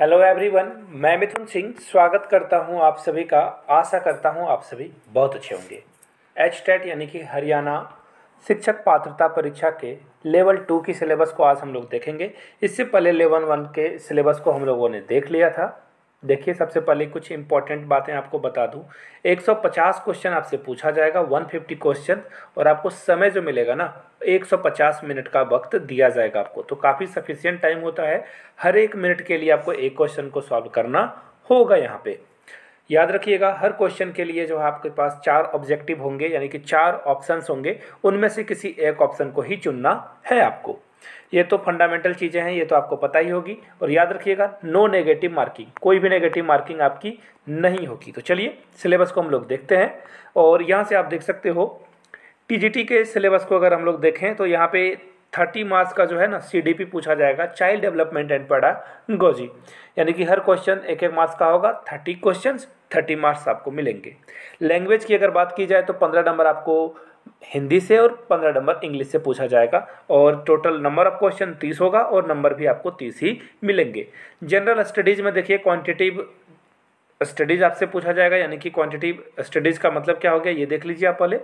hello everyone मैं मिथुन सिंह स्वागत करता हूं आप सभी का आशा करता हूं आप सभी बहुत अच्छे होंगे एच टेट e यानी कि हरियाणा शिक्षक पात्रता परीक्षा के लेवल टू की सिलेबस को आज हम लोग देखेंगे इससे पहले लेवल वन के सिलेबस को हम लोगों ने देख लिया था देखिए सबसे पहले कुछ इंपॉर्टेंट बातें आपको बता दूं 150 क्वेश्चन आपसे पूछा जाएगा 150 क्वेश्चन और आपको समय जो मिलेगा ना 150 मिनट का वक्त दिया जाएगा आपको तो काफ़ी सफिशियंट टाइम होता है हर एक मिनट के लिए आपको एक क्वेश्चन को सॉल्व करना होगा यहाँ पे याद रखिएगा हर क्वेश्चन के लिए जो है आपके पास चार ऑब्जेक्टिव होंगे यानी कि चार ऑप्शन होंगे उनमें से किसी एक ऑप्शन को ही चुनना है आपको ये तो फंडामेंटल चीज़ें हैं ये तो आपको पता ही होगी और याद रखिएगा नो नेगेटिव मार्किंग कोई भी नेगेटिव मार्किंग आपकी नहीं होगी तो चलिए सिलेबस को हम लोग देखते हैं और यहाँ से आप देख सकते हो टी के सिलेबस को अगर हम लोग देखें तो यहाँ पे थर्टी मार्क्स का जो है ना सी पूछा जाएगा चाइल्ड डेवलपमेंट एंड पेडागोजी यानी कि हर क्वेश्चन एक एक मार्क्स का होगा थर्टी क्वेश्चन थर्टी मार्क्स आपको मिलेंगे लैंग्वेज की अगर बात की जाए तो पंद्रह नंबर आपको हिंदी से और पंद्रह नंबर इंग्लिश से पूछा जाएगा और टोटल नंबर ऑफ क्वेश्चन तीस होगा और नंबर भी आपको तीस ही मिलेंगे जनरल स्टडीज़ में देखिए क्वांटिटिव स्टडीज़ आपसे पूछा जाएगा यानी कि क्वांटिटिव स्टडीज़ का मतलब क्या हो गया ये देख लीजिए आप पहले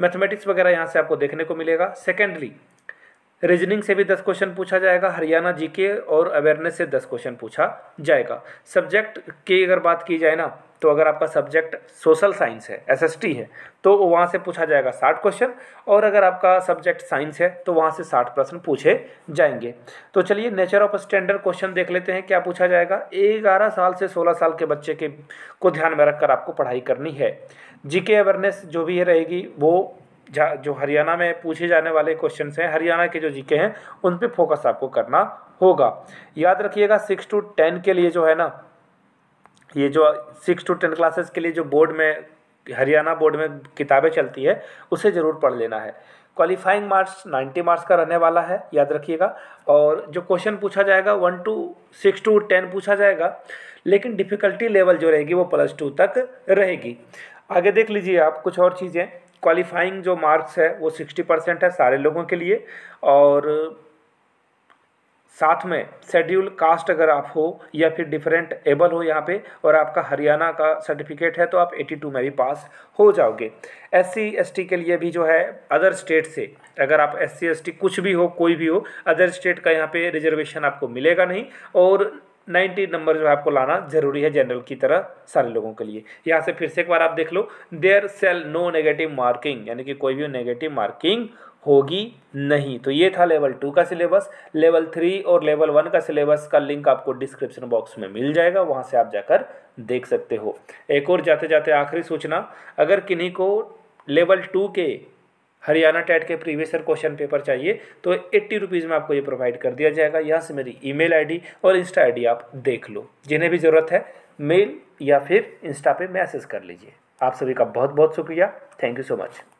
मैथमेटिक्स वगैरह यहाँ से आपको देखने को मिलेगा सेकेंडली रीजनिंग से भी दस क्वेश्चन पूछा जाएगा हरियाणा जी और अवेयरनेस से दस क्वेश्चन पूछा जाएगा सब्जेक्ट की अगर बात की जाए ना तो अगर आपका सब्जेक्ट सोशल साइंस है टी है तो वहाँ से पूछा जाएगा साठ क्वेश्चन और अगर आपका सब्जेक्ट साइंस है तो वहाँ से साठ प्रश्न पूछे जाएंगे तो चलिए नेचर ऑफ स्टैंडर्ड क्वेश्चन देख लेते हैं क्या पूछा जाएगा ग्यारह साल से सोलह साल के बच्चे के को ध्यान में रखकर आपको पढ़ाई करनी है जीके अवेयरनेस जो भी रहेगी वो जो हरियाणा में पूछे जाने वाले क्वेश्चन हैं हरियाणा के जो जीके हैं उन पर फोकस आपको करना होगा याद रखिएगा सिक्स टू टेन के लिए जो है ना ये जो सिक्स टू टेन क्लासेस के लिए जो बोर्ड में हरियाणा बोर्ड में किताबें चलती है उसे ज़रूर पढ़ लेना है क्वालिफाइंग मार्क्स 90 मार्क्स का रहने वाला है याद रखिएगा और जो क्वेश्चन पूछा जाएगा one to six to ten पूछा जाएगा लेकिन डिफ़िकल्टी लेवल जो रहेगी वो प्लस टू तक रहेगी आगे देख लीजिए आप कुछ और चीज़ें क्वालिफाइंग जो मार्क्स है वो सिक्सटी परसेंट है सारे लोगों के लिए और साथ में शेड्यूल कास्ट अगर आप हो या फिर डिफरेंट एबल हो यहाँ पे और आपका हरियाणा का सर्टिफिकेट है तो आप 82 में भी पास हो जाओगे एस सी के लिए भी जो है अदर स्टेट से अगर आप एस सी कुछ भी हो कोई भी हो अदर स्टेट का यहाँ पे रिजर्वेशन आपको मिलेगा नहीं और 90 नंबर जो है आपको लाना जरूरी है जनरल की तरह सारे लोगों के लिए यहाँ से फिर से एक बार आप देख लो there shall no negative marking यानी कि कोई भी नेगेटिव मार्किंग होगी नहीं तो ये था लेवल टू का सिलेबस लेवल थ्री और लेवल वन का सिलेबस का लिंक आपको डिस्क्रिप्शन बॉक्स में मिल जाएगा वहाँ से आप जाकर देख सकते हो एक और जाते जाते आखिरी सूचना अगर किन्हीं को लेवल टू के हरियाणा टेट के प्रीवियस ईयर क्वेश्चन पेपर चाहिए तो एट्टी रुपीज़ में आपको ये प्रोवाइड कर दिया जाएगा यहाँ से मेरी ईमेल आईडी और इंस्टा आईडी आप देख लो जिन्हें भी ज़रूरत है मेल या फिर इंस्टा पे मैसेज कर लीजिए आप सभी का बहुत बहुत शुक्रिया थैंक यू सो मच